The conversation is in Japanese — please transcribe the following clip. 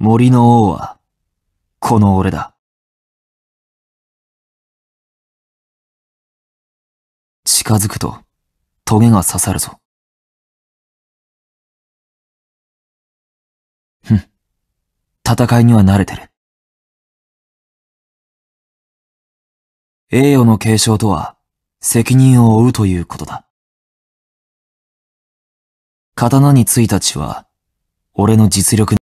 森の王は、この俺だ。近づくと、トゲが刺さるぞ。ふん。戦いには慣れてる。栄誉の継承とは、責任を負うということだ。刀についた血は、俺の実力